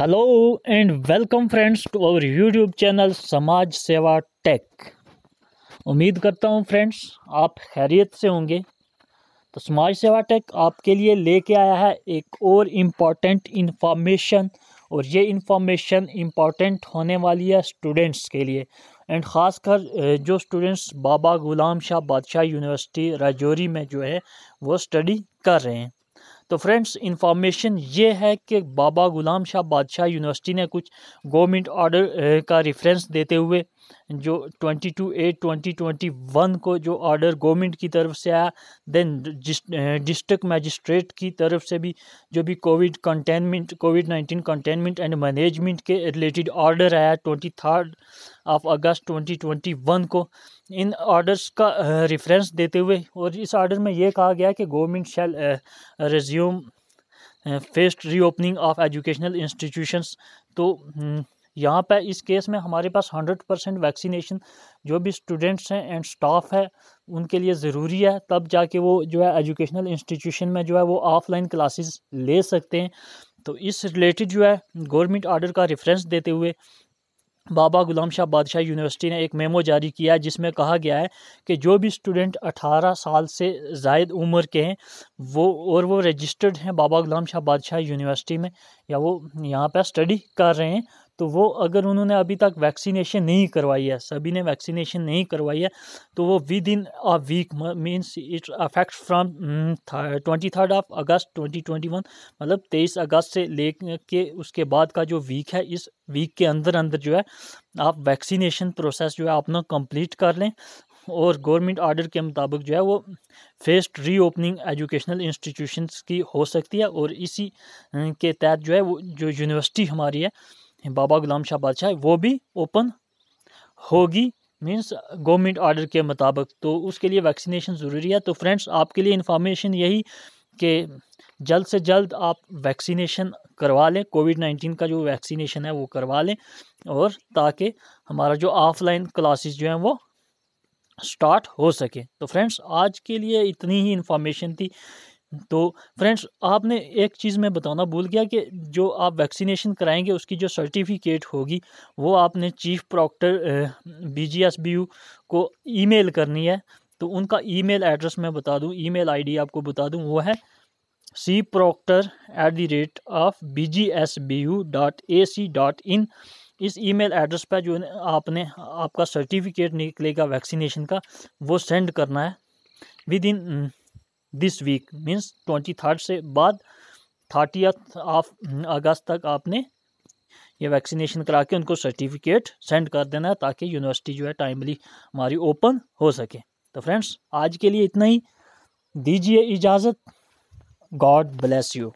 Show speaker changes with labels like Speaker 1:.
Speaker 1: hello and welcome friends to our YouTube channel Samaj Seva take उम्मीद करता हूं फ्रेंड्स आप खैरियत से होंगे तो समाज सेवा टेक आपके लिए लेके आया है एक और इम्पॉर्टेंट इन्फॉर्मेशन और ये इन्फॉर्मेशन इम्पॉर्टेंट होने वाली है स्टूडेंट्स के लिए एंड ख़ासकर जो स्टूडेंट्स बाबा गुलाम शाह बादशाह यूनिवर्सिटी राजौरी में जो है वो स्टडी कर रहे हैं तो फ्रेंड्स इंफॉर्मेशन ये है कि बाबा ग़ुलाम शाह बादशाह यूनिवर्सिटी ने कुछ गवर्नमेंट ऑर्डर का रेफरेंस देते हुए जो twenty two eight twenty twenty one को जो ऑर्डर गवर्नमेंट की तरफ से आया देन डिस्ट्रिक्ट मजिस्ट्रेट की तरफ से भी जो भी covid containment covid nineteen containment and management के रिलेटेड ऑर्डर आया twenty third of August twenty twenty one को इन ऑर्डर्स का रेफरेंस देते हुए और इस ऑर्डर में ये कहा गया कि government shall resume resume phased reopening of educational institutions तो हम्म, यहाँ पर इस केस में हमारे पास हंड्रेड परसेंट वैक्सीनेशन जो भी स्टूडेंट्स हैं एंड स्टाफ है उनके लिए ज़रूरी है तब जाके वो जो है एजुकेशनल इंस्टीट्यूशन में जो है वो ऑफलाइन क्लासेस ले सकते हैं तो इस रिलेटेड जो है गवर्नमेंट आर्डर का रेफरेंस देते हुए बाबा गुलाम शाह बादशाह यूनिवर्सिटी ने एक मेमो जारी किया है जिसमें कहा गया है कि जो भी स्टूडेंट 18 साल से जायद उम्र के हैं वो और वो रजिस्टर्ड हैं बाबा गुलाम शाह बादशाह यूनिवर्सिटी में या वो यहाँ पर स्टडी कर रहे हैं तो वो अगर उन्होंने अभी तक वैक्सीनेशन नहीं करवाई है सभी ने वैक्सीनेशन नहीं करवाई है तो वो within a week means it affect from twenty third of August twenty twenty one मतलब तेईस अगस्त से ले के उसके बाद का जो वीक है इस वीक के अंदर अंदर जो है आप वैक्सीनेशन प्रोसेस जो है अपना कंप्लीट कर लें और गवर्नमेंट ऑर्डर के मुताबिक जो है वो फेस्ट रीओपनिंग एजुकेशनल इंस्टीट्यूशन की हो सकती है और इसी के तहत जो है वो जो यूनिवर्सिटी हमारी है बाबा गुलाम शाह बादशाह वो भी ओपन होगी मीन्स गवर्नमेंट ऑर्डर के मुताबिक तो उसके लिए वैक्सीनेशन ज़रूरी है तो फ्रेंड्स आपके लिए इन्फॉर्मेशन यही कि जल्द से जल्द आप वैक्सीनेशन करवा लें कोविड नाइन्टीन का जो वैक्सीनेशन है वो करवा लें और ताकि हमारा जो ऑफलाइन क्लासेस जो हैं वो स्टार्ट हो सके तो फ्रेंड्स आज के लिए इतनी ही इन्फॉर्मेशन थी तो फ्रेंड्स आपने एक चीज़ में बताना भूल गया कि जो आप वैक्सीनेशन कराएंगे उसकी जो सर्टिफिकेट होगी वो आपने चीफ प्रॉक्टर बीजीएसबीयू को ईमेल करनी है तो उनका ईमेल एड्रेस मैं बता दूं ईमेल आईडी आपको बता दूं वो है C proctor at the rate of B G S B U dot A C dot in इस ईमेल एड्रेस पर जो आपने आपका सर्टिफिकेट निकलेगा वैक्सीनेशन का वो सेंड करना है within this week means twenty third से बाद थर्टी ऑफ hmm, अगस्त तक आपने ये वैक्सीनेशन करा के उनको सर्टिफिकेट सेंड कर देना है ताकि यूनिवर्सिटी जो है टाइमली हमारी ओपन हो सके तो फ्रेंड्स आज के लिए इतना ही दीजिए इजाज़त गॉड ब्लेस यू